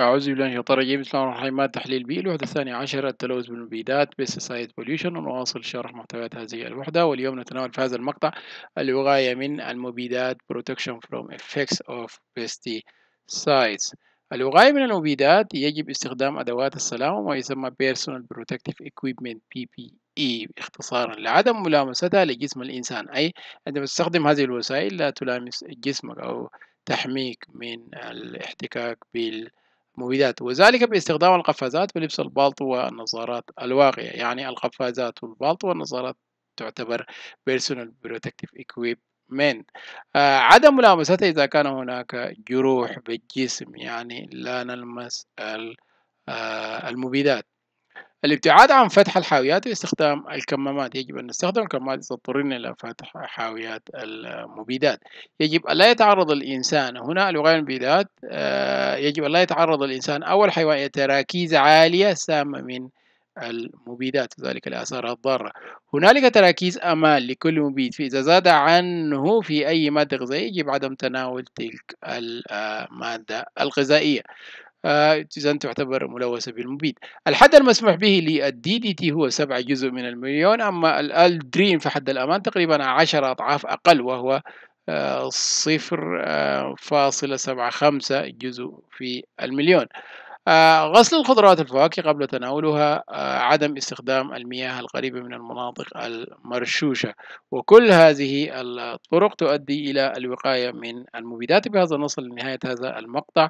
أعوذ بالله من الشيطان الرجيم بسم الله الرحمن الرحيم تحليل بي الوحدة الثانية عشر التلوث بالمبيدات بيستسايد بوليوشن ونواصل شرح محتويات هذه الوحدة واليوم نتناول في هذا المقطع الوقاية من المبيدات protection from effects of pesticides الوقاية من المبيدات يجب استخدام أدوات السلام وما يسمى Personal Protective Equipment PPE اختصارا لعدم ملامستها لجسم الإنسان أي عندما تستخدم هذه الوسائل لا تلامس جسمك أو تحميك من الاحتكاك بال مبيدات وذلك باستخدام القفازات بلبس البالطو والنظارات الواقية يعني القفازات والبالطو والنظارات تعتبر personal protective equipment آه عدم ملامسته إذا كان هناك جروح بالجسم يعني لا نلمس آه، المبيدات الابتعاد عن فتح الحاويات واستخدام الكمامات يجب أن نستخدم الكمامات تضطرنا إلى فتح حاويات المبيدات يجب أن لا يتعرض الإنسان هنا لغاية المبيدات آه، يجب أن لا يتعرض الإنسان أو الحيوان إلى تراكيز عالية سامة من المبيدات وذلك الآثار الضارة هنالك تراكيز أمان لكل مبيد فإذا زاد عنه في أي مادة غذائية يجب عدم تناول تلك المادة الغذائية إذا تعتبر ملوثة بالمبيد الحد المسموح به للدي دي تي هو سبعة جزء من المليون أما الألدرين في حد الأمان تقريبا 10 أضعاف أقل وهو آه، صفر آه، فاصلة سبعة خمسة جزء في المليون آه، غسل الخضروات الفواكه قبل تناولها عدم استخدام المياه القريبة من المناطق المرشوشة وكل هذه الطرق تؤدي إلى الوقاية من المبيدات بهذا نصل لنهاية هذا المقطع